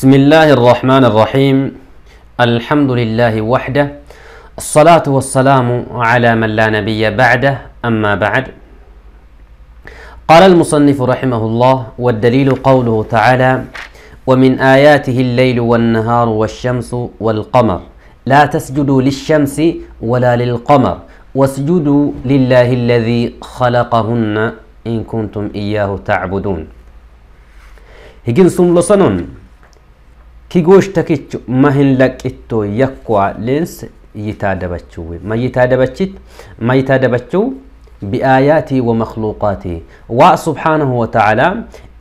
بسم الله الرحمن الرحيم الحمد لله وحده الصلاة والسلام على من لا نبي بعده أما بعد قال المصنف رحمه الله والدليل قوله تعالى ومن آياته الليل والنهار والشمس والقمر لا تسجدوا للشمس ولا للقمر واسجدوا لله الذي خلقهن إن كنتم إياه تعبدون هجن سملسنون ኪጎሽ ተኪቹ ማህን ለቂቶ የኳ ሌንስ ይታደበችው መይታደበችት መይታደበችው ቢአያቲ ወመክሉቃቲ ዋ ሱብሓነሁ ወተዓላ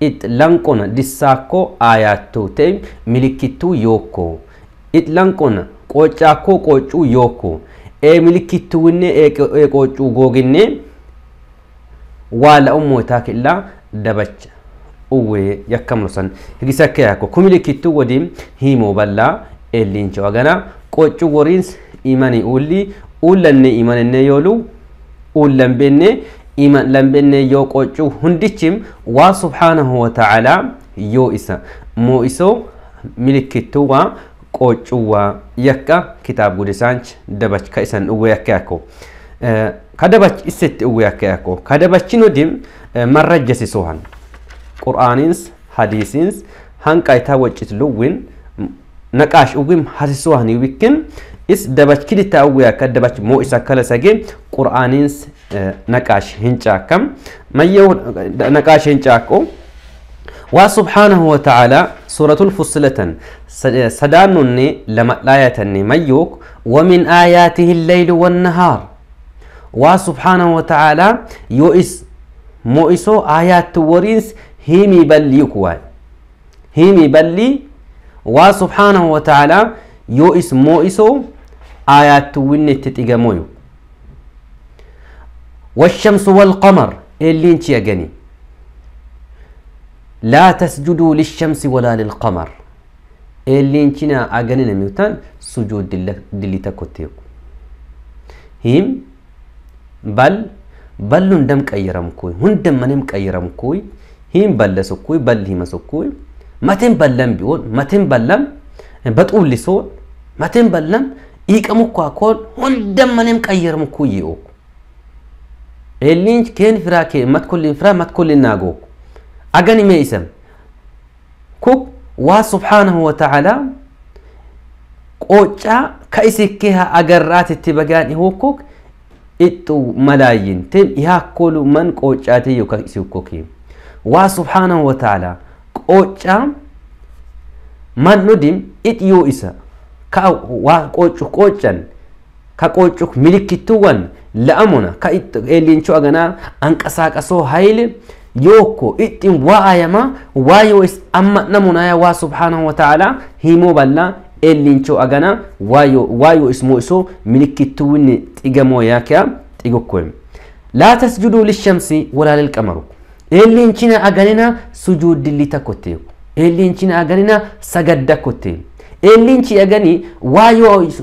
ኢጥለንቁን ዲሳኮ አያቱ ተ ሚልኪቱ ዮኮ ኢጥለንቁን ቆጫኮ ቆጩ ዮኮ ኤ ሚልኪቱ ምልክቱውኔ ኤ ቆጩ ጎግኔ ዋ ለኡሞ ታክላ ደበች uwe yakkamnusan higisa keyako kumili kittu wodin himo balla elincho agana qocu worins imani ulli ullanne imanenne yoolu ullambenne iman lambenne yoo qocu hundichim waa subhaanahu watacaala yoo isa moo iso milikittuwa qocuwa yakka kitaab gudisaanch dabach ka isan uwe yakkeyako kadabach isetti uwe yakkeyako kadabachin hodim marra jasisohan qur'aaniins hadiisiins hanqaayitaa wajjit luwwin naqaash uwwim hasisoo hani wikkin is dabachkilitaa uwwiya ka dabach moo isa kala sage qur'aaniins naqaash hincaakam mayyoo naqaash hincaakoo وسبحانه وتعالى سورة الفصلة سدان لما آية ميوك ومن آياته الليل والنهار وسبحانه وتعالى يؤس مؤسو آيات تورينس himi bal'ii kuwa himi bal'ii waa subhaanahu wa ta'aalaa yoo is moo isoo ayaattuwwinni itti xigamoyu والشمس والقمر اللي انت يا جني لا تسجدوا للشمس ولا للقمر اللي انتنا اجننا ميوتان سجود دلي تكوتيو هيم بل بل هندم كايرمكوي هندم منم كايرمكوي hin balle sokkuu balli hima sokkuu mateen ballan bi'oon mateen ballan baxuullisoon mateen ballan dhiiqa mukkaa koon hundan maneem qayyar mukkuu yi'oo eelliin keen firaa kee matkolliin firaa matkolliin naagoo agan himee isan kuk waa subhaanahu wa ta'aalaa qoocaa ka isikkee haa agarraatitti bagaan ihookkook ixxu malaayyin teen ihaakkoolu man qoocaatee yookaan isikkookii ዋ ስብሓነሁ ወተዓላ ቆጫ ማኖዲም እጥዮ ኢሰ ዋ ቆጩህ ቆጨን ከቆጩህ ምልክትወን ለአሞና ከኤሊንቹ አገና አንቀሳቀሶ ሀይል ዮኮ እጢን ዋ አያማ ዋ ዋ ስብሓነሁ ወተዓላ ሂሞ በላ ኤሊንቾ አገና ዋዮ እስሞ እሶ ምልክትውን ያክያ ጢጎኮይም ላ ተስጁዱ ልሸምሲ ወላ ልልቀመሩ Eelliin cina aganina sujuudilli takkotte. Eelliin cina aganina sagaddakotte. agani waa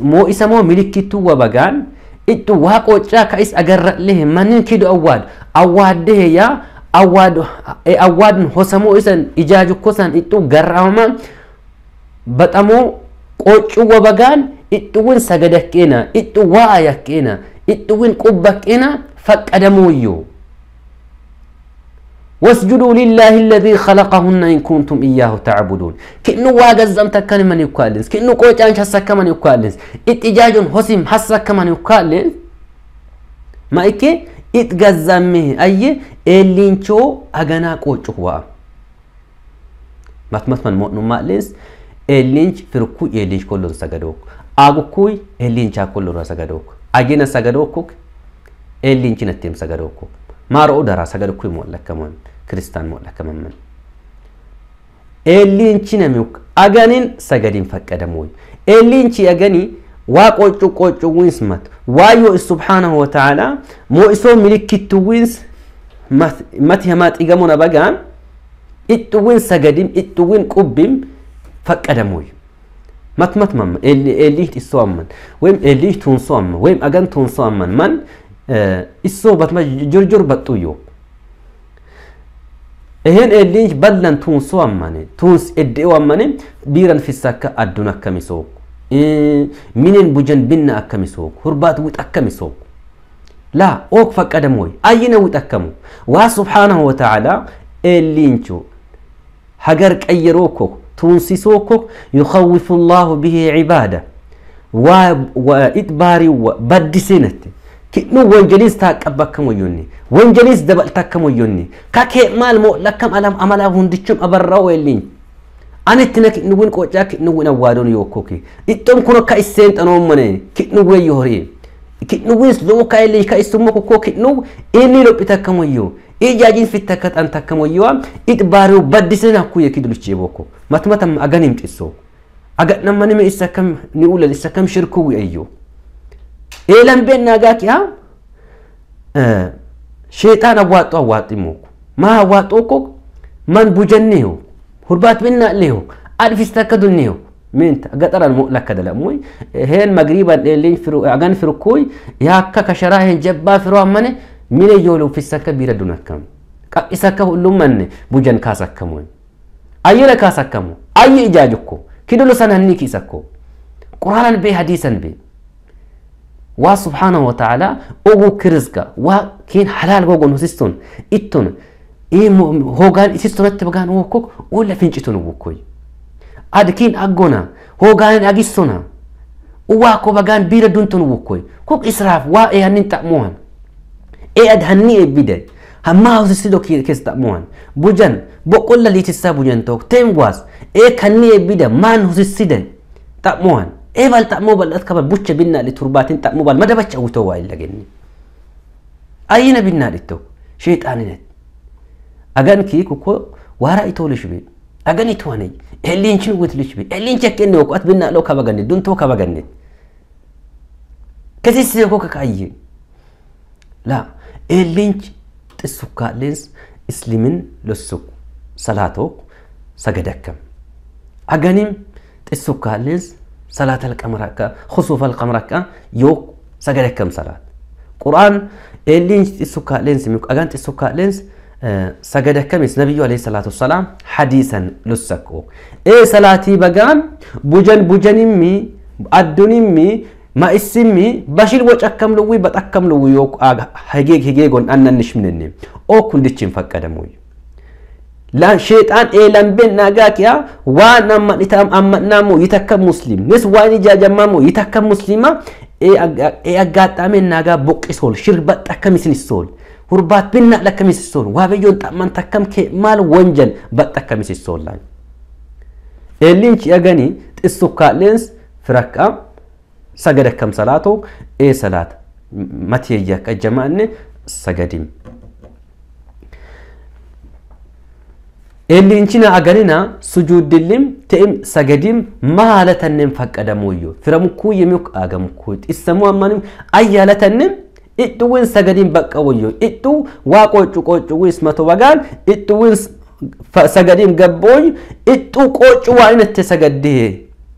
moo isa moo milikituu wabagaan ittu waa qoccaa ka'is agarra'lee manin kidu awwaad awwaaddee yaa awwaadun e hosamo isan ijaajukkosan ittu garraama baxamoo qoccuu wabagaan ittuwin sagadakkeenaa ittu waa ayakkeenaa ittuwin qubbakkeenaa faqqadamuuyyoo. ወስጁዱ ሊላህ ለዚ ኸለቀሁና ኢንኩንቱም እያሁ ተዕቡዱን ኪኑ ዋገዘምተ ከንመን ይኳልንስ ኪኑ ቆጫንሽ ሀሳከመን ይኳልንስ ኢጥጃጁን ሆሲም ሀሳከመን ይኳልን ማይኬ ኢጥ አየ ኤሊንቾ አገና ቆጩ ዋ ማትመትመን ሞኑማ ሌንስ ኤሊንች ፍርኩ ኤሊንች ኮሎን ሰገዶክ አጉኩይ ኤሊንቻ ኮሎን ሰገዶክ አጂነ ሰገዶኩክ ኤሊንችነቴም ሰገዶኩክ ማርኡ ደራ ሰገድኩ ይሞለከመን ክርስቲያን ሞለከመምን ኤሊንቺ ነሚውክ አገኒን ሰገድን ፈቀደም ወይ ኤሊንቺ አገኒ ዋ ቆጩ ቆጩ ዊንስ መት ዋዮ ሱብሓነሁ ወተዓላ ሞእሶ ምልክቱ ዊንስ መት የማጢገሙ ነበጋን እጡዊን ሰገድም እጡዊን ቁቢም ፈቀደም ወይ መትመት መመ ኤሊህ ጢሶ አመን ወይም ኤሊህ ቱንሶ አገን ቱንሶ አመን إسوبات إيه، ما جرجر baxuyyo إهن إدينج بدلن تونس وامني تونس إدي وامني بيرن في السكة أدونا أكمسوك إيه منين بوجن بنا أكمسوك هربات ويت أكمسوك لا أوك فك أدموي أين ويت أكمو وسبحانه وتعالى إلينشو حجرك أيروكو تونسي سوكو يخوف الله به عباده و وإدباري وبدسينته hidhu wanjeliis taaqqabba akkam wayyoonni wanjeliis dabalta akkam wayyoonni kakee maal moo lakkam alam amalaa hundichum abarraa weelliin anitti na kidnuwin qocaa kidnuwin awwaadoon yookkoki ittoon kun akka isseen xanoomane kidnuwe yoori kidnuwis lowo kaayilii ka issummo kokkoo kidnu inni lophita akkam wayyo ijaajin fitta akka xanta akkam wayyoa it baariu baddisina hakkuye kiduluchee bookko matmatam agan himcisso agadnammanime isa kam ni ulal isa kam shirkuwi ayyo Eelaan beennaa gaakii'a sheehaan awwaaxxoo awwaaxxiimoo maa awwaaxxoo koo man bujannee hodhbaatti beennaa illee hoo adii fiis akka dunnee hoo miinta gadharan lakkadaa dammooye yoo magariiba dheellee agaan firkuu akka kasheeraa jabbaa firamane miila ijoollee fiis akka biira dunatti kan is akka hundumaa bujan kaas akka mooye ayyana kaas akka mooye ayya ijaa jokkoo kidoolo sananii وا سبحانه وتعالى اوغو كرزكا وا كين حلال غوغو نسيستون اتون اي هوغان اسيستون اتبغان وكوك ولا فينجتون وكوي اد كين اغونا هوغان اغيسونا وا كو بغان بير دونتون وكوي كوك اسراف وا اي هنين تأموهن اي أد اي بدا هما هوس سيدو كي كيس تأموهن بوجن بقول لي تسابو توك تيم واس اي كني بدا ما مان هوس تأموهن ኤባል ጠሞ በልአት ከበል ቡቸ ቢና ሊቱርባትን ጠሞ ባል መደበች አውቶ ዋይን ለገኒ አይነ ቢና ሊተው ሸይጣንነት አገን ኪክ እኮ ዋራ ኢቶልሽ ቤ አገን ኢትዋነይ ኤሊንችን ውትልሽ ቤ ኤሊንቸ ከነ ወቋት ቢና ለው ከበገኒ ዱንቶ ከበገኒ ከዚህ ሲኮ ከካይ ላ ኤሊንች ጥሱካ ሌንስ እስሊምን ለሱኩ ሰላቶ ሰገደከም አገኒም ጥሱካ ሌንስ صلاة القمر أكا خسوف القمر أكا يوك سجل كم صلاة قرآن إلينس تسوكا لينس ميك أجان تسوكا لينس آه، سجد كميس نبي عليه الصلاة والسلام حديثا لسكو إيه صلاتي بجان بوجن بوجن مي أدوني مي ما اسمي بشيل وجه أكم لوي بتأكم لوي يوك أج هجيج هجيجون أنا نشمنني أو كندتشين فكر موي sheexaan eelambeen nagaa kiya waan ammanamu yitakka muslim nes waan ijaajamamu yitakka muslima e aggaxameen nagaa boqqisol shirbaxxa akkamisinisol hurbaat binnaadha akkamisisol waabeyyoon xamman takkam kee maal wanjal baxxa akkamisisollaan eelinchi agani xissukkaadheens firakka sagad akkam salaato ee salaata mateeyya akka jamaanne sagadim ኤሊንቺና አገኒና ሱጁድልም ተእም ሰገዲም ማለተንም ፈቀደሞዩ ፍረምኩ የሚክ አገምኩ ጥሰሙ አማንም አያለተንም እጥውን ሰገዲን በቀወዩ እጡ ዋቆጩ ቆጩ ይስመቶ በጋን እጥውን ሰገዲም ገቦኝ እጡ ቆጩ ዋይነት ሰገድ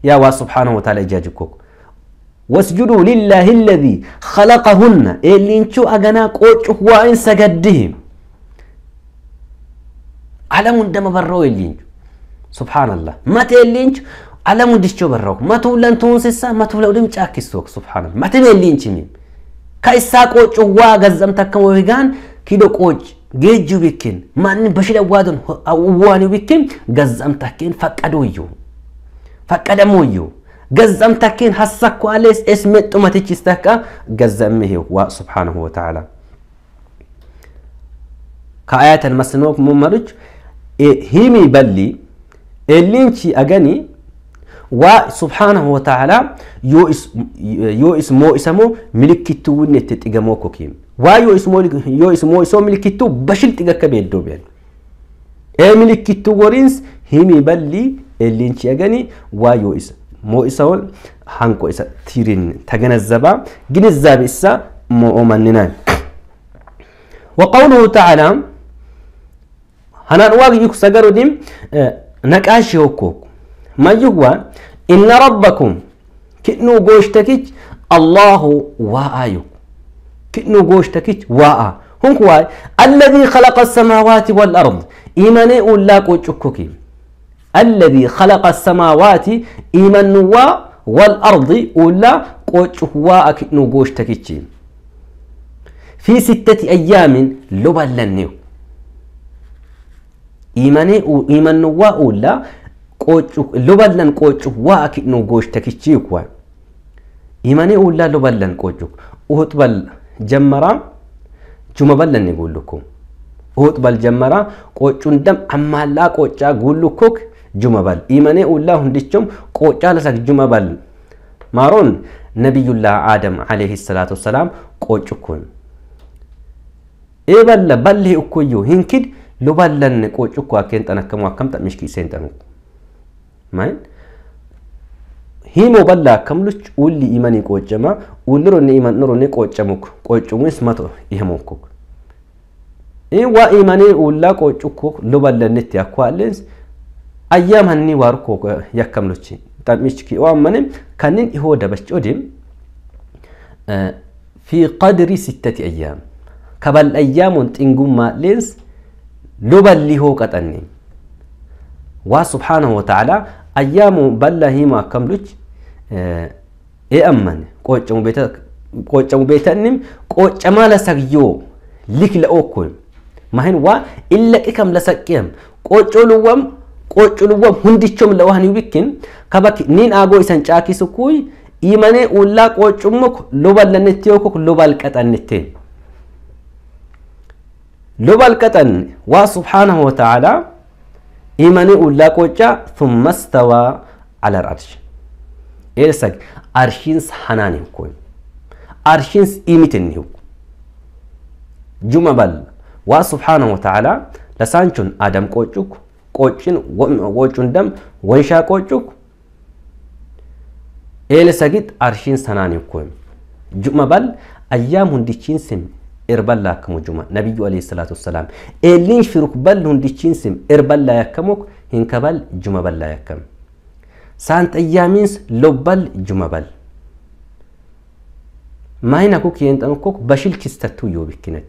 ያዋ ስብሓንሁ ወተዓላ እጃጅኮክ ወስጁዱ ሊላህ ለዚ ኸለቀሁና ኤሊንቹ አገና ቆጩ ዋይን ሰገድህም አለሙ እንደመበረው የልንቹ ሱብሓነላህ መቴ የልንቹ አለሙ እንድቾ በረው መቱ ለንቱን ሲሳ መቱ ለውድም ጫኪስቶክ ሱብሓነላህ መቴ የልንቹ ሚም ከኢሳ ቆጭ ዋ ገዘም ተከም ወይጋን ኪዶ ቆጭ ጌጁ ቢክን ማን በሽለ ዋዱን አውዋኒ ቢክን ገዘም ተከን ፈቀዶ ይዩ ፈቀደሞ ይዩ ገዘም ተከን ሐሰኩ አለስ እስመጡ መትች ይስተካ ገዘም ይሄ ዋ ሱብሓነሁ ወተዓላ ከአያተን መስኖክ ሙመሩች himi balli elinchi agani waa subhaanahu wataaala yoo ismoo isamoo milikittuu winni itti xigamoo kokiim waa yoo ismoo isoo milikittuu bashil xiga akka beeddoo been ee milikittuu woriins himi balli elinchi agani waa yoo isa moo isa ol hanko isa tirin taganazaba ግንዛቤ isa moo omanninaan وقوله تعالى هنا واقي يك سجروا ديم نكاش يوكوك ما يقوى إن ربكم كنو قوشتكيج الله واعيو كنو قوشتكيج واعا هم كواي الذي خلق السماوات والأرض إيماني أولا كوكي الذي خلق السماوات إيمان نوا والأرض أولا كوكوا كنو قوشتكيج في ستة أيام لبلا نيو ኢመኔ ዋ ኡላ ቆጩ ሎበለን ቆጩ ዋ አኪኑ ጎሽ ተክቺ ይኳ ኢመኔ ኡላ ሎበለን ቆጩ ኡት ጀመራ ጁመ ይጉልኩ ኡት ጀመራ ቆጩን ደም አማላ ቆጫ ጉልኩ ጁመ ኢመኔ ኡላ ሁንዲቾም ቆጫ ለሰክ ጁመ በል ማሮን አደም አለይሂ ሰላቱ ሰላም ቆጩኩን ኢበለ በል ይኩዩ ሂንኪድ lo ballanne qochu ko akentan akkam akkam ta mishki sentan main himo balla akkam luch ulli imani qochama ulliro ne iman noro ne qochamuk qochumis mato ihemukuk in wa imani ulla qochukuk lo ballannetti akwalens ayyam hanni warko yakkam luchi tamishki waamane kanin iho dabach odim في قدر ستة أيام كبل أيام تنقم لينس lubalihoo qaxanne waa subhaanahu wa ta'aalaa ayyaamu balla himaa kamluch e'ammane qooccamu beetannim qooccamaa lasagyoo likla okkoyim mahin waa illaqi kam lasaqqiyam qooccooluwwam qooccooluwwam hundichom lawaan yubikkin kabak nin aagoo isan caakisukuy imane ullaa qooccumok lobal lannettiyokok lobal qaxannetteen lobal qaxan waa subhaanahu wa ta'ala imani ullaa qocha thumma stawaa ala arsh eesak arshins hanaani kun arshins imitenni jumabal waa subhaanahu wa ta'ala lasaanchun adam qochuk qochin qochun dam wanshaa qochuk eelesagit arshiins hanaani kun jumabal ayyaam hundichiinsim erballa akkamujuma nabiyyu alayhi salaatu wassalaam eelliin shiruk ballu hundichiin sim erballa yakkamuk hinkabal juma balla yakkam saanxayyaamiins lobbal juma bal maayina kuk yeenxan kuk bashilchistattuu yoo bikkinet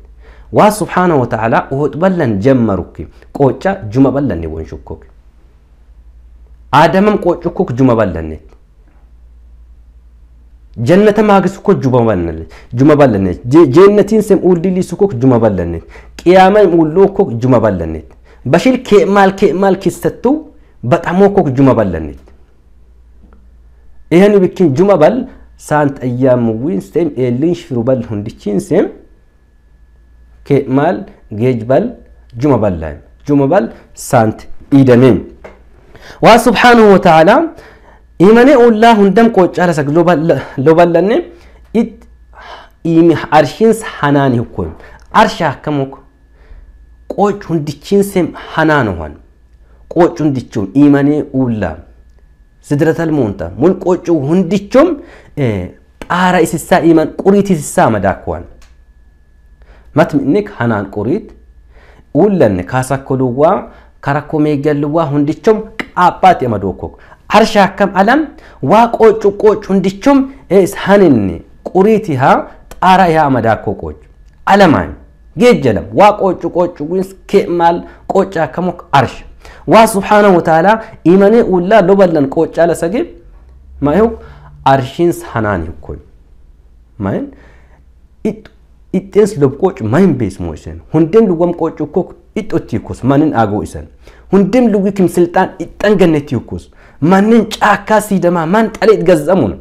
waa subhaana wa ta'ala uhut ballan jammarukki qooca juma ballanne wonshukuk aadamam qoocukuk juma ballannet ጀነተም ሀገስ እኮ ጁመ ጀነቲን ሰም ኡልዲሊስ እኮ ጁመ ባለነች ቅያማም እኮ ጁመ በሽል ኬማል ኬማል ኪስተቱ በጣም እኮ ጁመ ይሄን ብኪን ጁመ ሳንት አያም ዊን ሰም ኤሊን ሽሩ ባል ሁንዲቺን ሰም ኬማል ጌጅ ባል ጁመ ባላን ጁመ ሳንት ኢደኔም ዋ ሱብሓነሁ ወተዓላ imanee ullaa hundam qochaala sak loballanne it imi arshins hanaani hukkoyim arsha akkamuk qoch hundichinsem hanaanohan qoch hundichum imane ullaa sidratal moontaa? mul qochu hundichum xaara isissaa iman quriit isissaa madaakuwan matmi'nik hanaan quriit ullanne kaasakko duwwaa karakkoo meeggalluwaa hundichum qaaphaati amadookok አርሻከም አለም ዋ ቆጩ ቆጩ እንድቹም ኤስ ሀንን ቁሪቲሃ ጣራ ይሃ መዳኮ ቆጩ አለማኝ ጌጀለም ዋ ቆጩ ቆጩ ጉንስ ኬማል ቆጫ ከሞክ አርሽ ዋ ስብሓነሁ ወተዓላ ኢመኔ ውላ ሎበለን ቆጫ ለሰጌ ማይሁ አርሺንስ ሀናን ይኮኝ ማይን ixxeens lobqoocu mayin beesmoo isan hundeen lugwam qoocu kok ixxotti yukkus manin aagoo isan hundeen lugi kim silxaan ixxan gannetti yukkus ማንን ጫካ ሲደማ ማን ቀሌት ገዘሙ ነው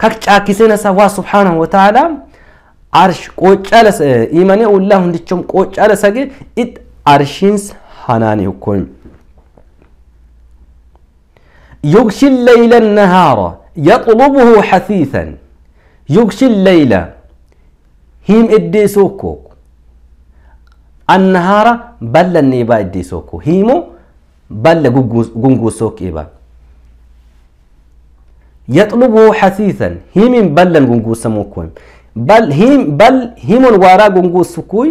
ካክ ጫኪ ሰነሳ ዋ ሱብሃነሁ ወተዓላ አርሽ ቆጫ ለ ኢማኒ እንድቸም ቆጫ ለሰግ ኢት አርሽንስ ሃናኒ ሁኮይ ዩግሺ ለይለ ነሃሮ የጥሉብሁ ሐሲሰን ዩግሺ ለይለ ሂም እዴሶ እኮ አነሃራ ባለ ኔባ እዴሶ ሂሞ ባለ ጉንጉሶ ኬባ يطلبه حثيثا هيمين بلن غنغو سموكوين بل هيم بل هيم الوارا غنغو سكوي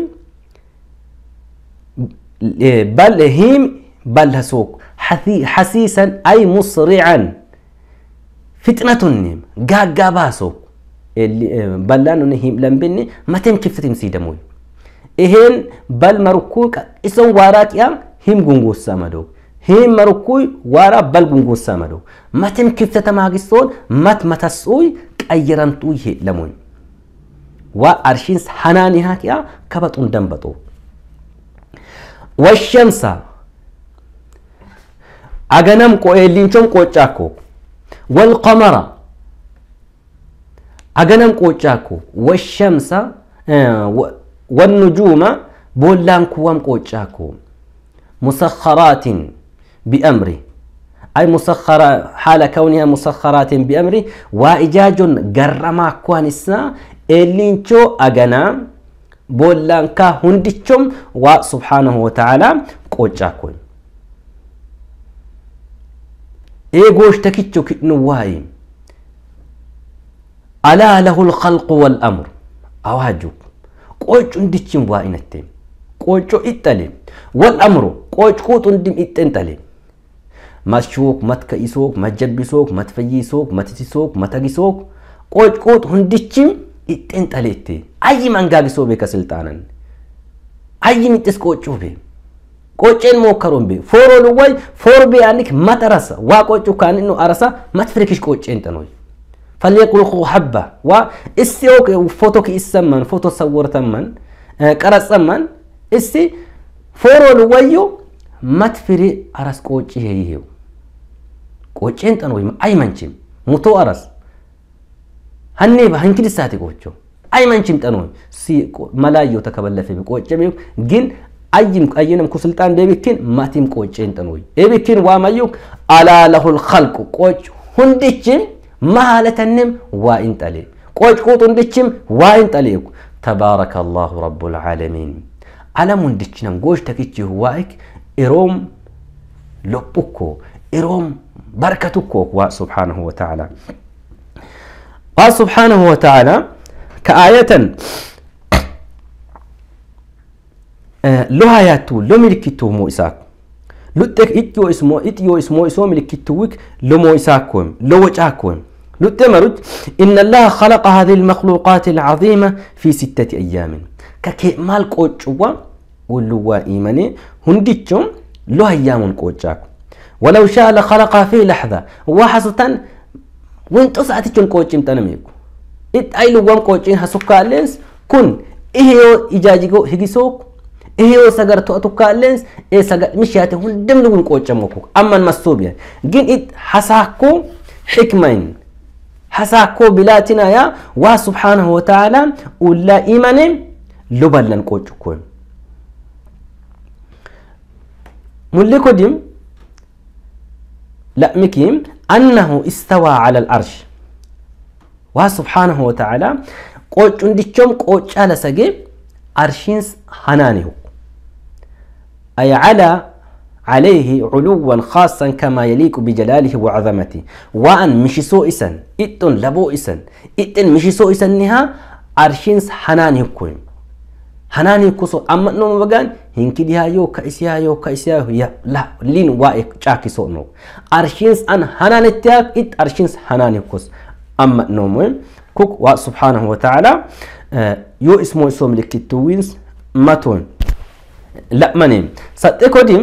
بل هيم بل هسوك حسيسا أي مسرعا فتنة النيم غا غا باسو بلان نهيم لنبني ما تنكفت سيدموي إهن بل مركوك إسن واراك يام هيم غنغو سامدو هيمركوي وارا بلغون غوسامدو متم كفتة ماغستون مت متسوي قيرنتوي لمون وارشينس حناني هاكيا كبطون دنبطو والشمس أغنم قويلينچون إيه، قوچاكو والقمرة أغنم قوچاكو والشمس آه، والنجوم بولان كوام قوچاكو مسخرات ቢአምሪ አይ ሙሰኸራ ሓለ ከውኒሃ ሙሰኸራትን ቢአምሪ ዋኢጃጆን ገረማ ኳንስና ኤሊንቾ አገና ቦላንካ ሁንድቾም ዋ ስብሓነሁ ወተዓላ ቆጫ ኮን ኤጎሽ ተኪቾ ክድኑ ዋይ አላ ለሁ ልኸልቁ ወልአምር አዋጁ ቆጩ እንድችን ዋ ኢነቴም ቆጮ ይጠሌም ወልአምሮ ቆጭ ቁጡ እንድም ይጠንጠሌም mashook, matka isook, majjabbisook, matfayyiisook, matisisook, matagisook qoocqoot hundichim ixxeen xaleette. Ayyi mangaagisoo ka siltaanan Ayyi mixxis qoocuu bee. Qooceen mookkaroon bee. Fooroon way foor Waa qoocuu arasa mat firkish qooceen xanoy. فليقلقوا حبة و استيوك فوتوك إسمن فوتو صورتمن قرصمن استي issi الويو متفري أرس قوتي هيهيو ቆጬን ጠኖ ወይም አይመንችም ሙቶ አረስ ሀኔ በህንክድ ሳት ቆቾ አይመንችም ጠኖ መላየው ተከበለፈ ቆጨ ግን አይም አየንም ኩስልጣን ደብቲን ማቲም ቆጬን ጠኖ ኤብቲን ዋማዩ አላ ለሁል ኸልቁ ቆጭ ሁንድችም ማለተንም ዋይን ጠሌ ቆጭ ቁጡንድችም ዋይን ጠሌ ተባረከ አላሁ ረቡል ዓለሚን ዓለሙን ድችነም ጎሽ ተክችህ ዋይክ ኢሮም ሎጵኮ إروم بركة كوكوا سبحانه وتعالى قال سبحانه وتعالى كآية آه، لو هياتو لو ملكتو مؤساك لو إتيو اسمو إتيو اسمو اسمو ملكتوك لو مؤساكوهم لو وجاكوهم لتمرد إن الله خلق هذه المخلوقات العظيمة في ستة أيام ككي مال قوتشوا ولوا إيماني هندتشم لو أيام قوتشاكو ወለው ሻ ለኸለቃ ፊ ለሕዛ ዋ ሐሱታን ውን ቆጭም ጠነሜኩ ኢጣይሉ ወም ቆጭን ሐሱካሌንስ ኩን ይሄዮ ኢጃጅጎ ሂጊሶኩ ይሄዮ ሰገርቶ አቱካሌንስ ኤ ሰገር ምሽያቴ ሁንድም ልውን ቆጨሞኩ አማን መሱቢያ ግን ኢት ሐሳኩ ሕክመን ሐሳኮ ቢላቲና ያ ዋ ሱብሓነሁ ወተዓላ ኡላ ኢመኔ ሉበለን ቆጭኮ ሙሊኮ ዲም لا مكيم أنه استوى على الأرش وسبحانه وتعالى قوش انديكم قوش على سجي عرشينس هنانه أي على عليه علوا خاصا كما يليق بجلاله وعظمته وأن مش سوئسا إتن لبوئسا إتن مش سوئسا نها عرشينس هنانه كويم هنانه كسو أما نوم بغان hinkidhiyaayyoo ka isiyaayyoo ka isiyaayyoo la lin wa chaki so no arshins an hanaanettaak it arshins arshiins hanaanikos amma no mo kuk wa subhanahu wa ta'ala yo ismo so milikit to wins maton la la'mane sat ekodim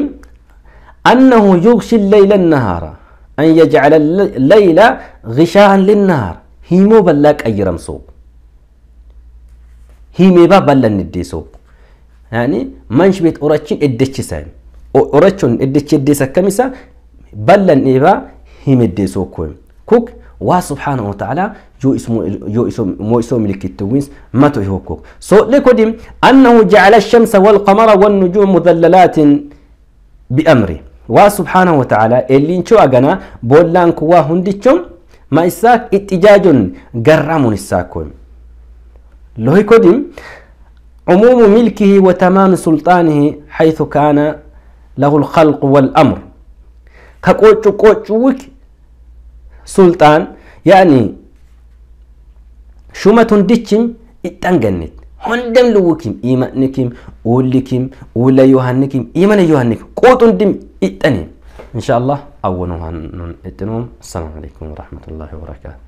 annahu yughshi al-layla an nahara an yaj'ala al-layla leyla lin-nahar himo balla qayramso himeba balla nidiso يعني منش بيت أورتشين إدتشسان أورتشون إدتش إدتسا كمسا بلن إبا هم إدتسوكوين كوك وا سبحانه وتعالى جو اسمه جو اسمه مو اسمه ملك التوينس ما تهوكوك سو so, لكوديم أنه جعل الشمس والقمر والنجوم مذللات بأمره وا سبحانه وتعالى اللي نشو أغنى بولان كوا هندتشم ما إساك اتجاج قرامون إساكوين لهي كوديم عموم ملكه وتمام سلطانه حيث كان له الخلق والأمر كوتشو قوتشوك سلطان يعني ما ديتشم اتنجنت هندم نكيم إيمانكم ولا يوهان نكيم إيمان يوهنكم قوتن دم اتنين إن شاء الله أولوها اتنوم السلام عليكم ورحمة الله وبركاته